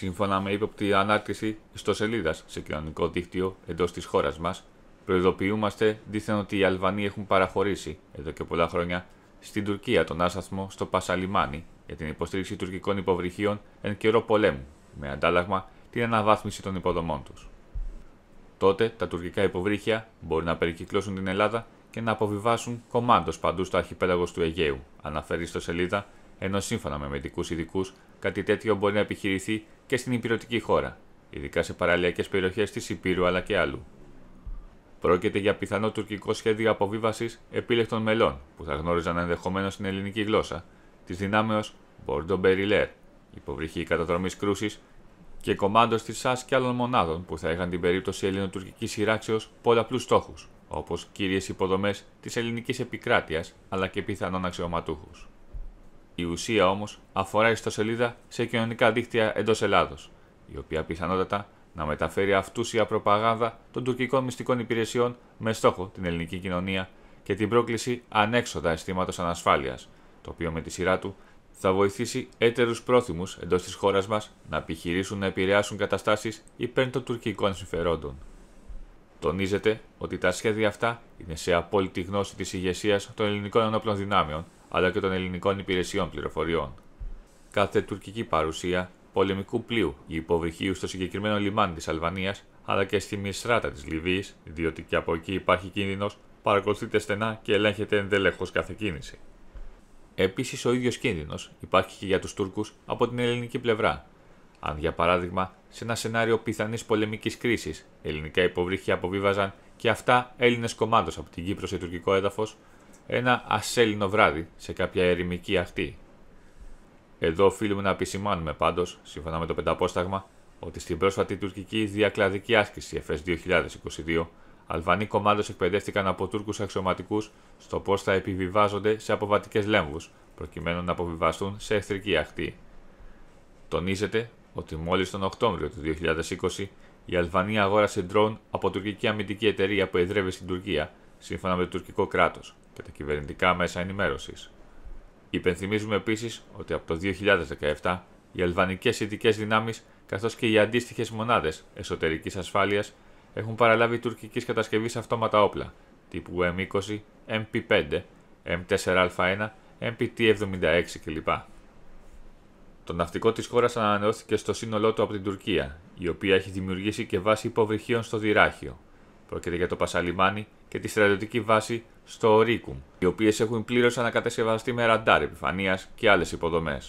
σύμφωνα με ύποπτη ανάρτηση ιστοσελίδα σε κοινωνικό δίκτυο εντός της χώρας μας, προειδοποιούμαστε δίθεν ότι οι Αλβανοί έχουν παραχωρήσει εδώ και πολλά χρόνια στην Τουρκία τον άσταθμο στο Πασαλιμάνι για την υποστήριξη τουρκικών υποβρυχίων εν καιρό πολέμου, με αντάλλαγμα την αναβάθμιση των υποδομών τους. Τότε τα τουρκικά υποβρύχια μπορεί να περικυκλώσουν την Ελλάδα και να αποβιβάσουν κομμάτω παντού στο αρχιπέλαγος του Αιγαίου, αναφέρει στο σελίδα ενώ σύμφωνα με μερικούς ειδικούς κάτι τέτοιο μπορεί να επιχειρηθεί και στην υπηρετική χώρα, ειδικά σε παραλιακές περιοχές της Υπήρου αλλά και άλλου. Πρόκειται για πιθανό τουρκικό σχέδιο αποβίβασης επίλεκτων μελών που θα γνώριζαν ενδεχομένως την ελληνική γλώσσα, της δυνάμεως Μπορντο Μπεριλέρ, υποβρυχή καταδρομής κρούσης και κομμάτω της ΣΑΣ και άλλων μονάδων που θα είχαν την περίπτωση ελληνοτουρκικής σειράξεως πολλαπλούς στόχους, όπως κύριε υποδομές της ελληνικής επικράτειας αλλά και πιθανών αξιωματούχους. Η ουσία όμως αφορά ιστοσελίδα σε κοινωνικά δίκτυα εντός Ελλάδος, η οποία πιθανότατα να μεταφέρει αυτούσια προπαγάνδα των τουρκικών μυστικών υπηρεσιών με στόχο την ελληνική κοινωνία και την πρόκληση ανέξοδα αισθήματος ανασφάλειας, το οποίο με τη σειρά του θα βοηθήσει έτερους πρόθυμους εντός της χώρας μας να επιχειρήσουν να επηρεάσουν καταστάσεις υπέρ των τουρκικών συμφερόντων. Τονίζεται ότι τα σχέδια αυτά είναι σε απόλυτη γνώση της ηγεσίας των ελληνικών ενόπλων δυνάμεων αλλά και των ελληνικών υπηρεσιών πληροφοριών. Κάθε τουρκική παρουσία πολεμικού πλοίου ή υποβρυχίου στο συγκεκριμένο λιμάνι της Αλβανίας αλλά και στη Μισράτα της Λιβύης, διότι και από εκεί υπάρχει κίνδυνος, παρακολουθείται στενά και ελέγχεται ενδελεχώ κάθε κίνηση. Επίσης, ο ίδιος κίνδυνος υπάρχει και για τους Τούρκους από την ελληνική πλευρά. Αν για παράδειγμα, σε ένα σενάριο πιθανής πολεμικής κρίσης, ελληνικά υποβρύχια αποβίβαζαν και αυτά Έλληνες κομμάτων από την Κύπρο σε τουρκικό έδαφος, ένα ασέλινο βράδυ σε κάποια ερημική ακτή. Εδώ οφείλουμε να επισημάνουμε πάντως, σύμφωνα με το πενταπόσταγμα, ότι στην πρόσφατη τουρκική διακλαδική άσκηση FS 2022, Αλβανοί κομμάδε εκπαιδεύτηκαν από Τούρκους αξιωματικούς στο πώς θα επιβιβάζονται σε αποβατικές λέμβου, προκειμένου να αποβιβαστούν σε εχθρική ακτή. Τονίζεται ότι μόλις τον Οκτώβριο του 2020 η Αλβανία αγόρασε ντρόουν από τουρκική αμυντική εταιρεία που εδρεύει στην Τουρκία, σύμφωνα με το τουρκικό κράτος και τα κυβερνητικά μέσα ενημέρωσης. Υπενθυμίζουμε επίσης ότι από το 2017 οι αλβανικές ειδικές δυνάμεις καθώς και οι αντίστοιχες μονάδες εσωτερικής ασφάλειας έχουν παραλάβει τουρκικής κατασκευής αυτόματα όπλα τύπου M20, a 1 M4α1, MPT76 κλπ. Το ναυτικό της χώρας ανανεώθηκε στο σύνολό του από την Τουρκία, η οποία έχει δημιουργήσει και βάση υποβρυχίων στο Δυράχιο. Πρόκειται για το Πασαλιμάνι και τη στρατιωτική βάση στο Ρίκουμ, οι οποίες έχουν πλήρως ανακατασκευαστεί με ραντάρ επιφανείας και άλλες υποδομές.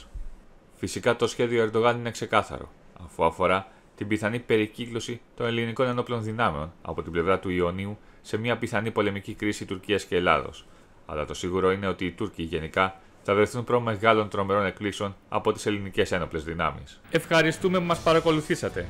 Φυσικά το σχέδιο Ερντογάν είναι ξεκάθαρο, αφού αφορά την πιθανή περικύκλωση των ελληνικών ενόπλων δυνάμεων από την πλευρά του Ιωνίου σε μια πιθανή πολεμική κρίση Τουρκίας και Ελλάδος. Αλλά το σίγουρο είναι ότι οι Τούρκοι γενικά θα βρεθούν προ μεγάλων τρομερών εκκλήσεων από τις ελληνικές ένοπλες δυνάμεις. Ευχαριστούμε που μας παρακολουθήσατε.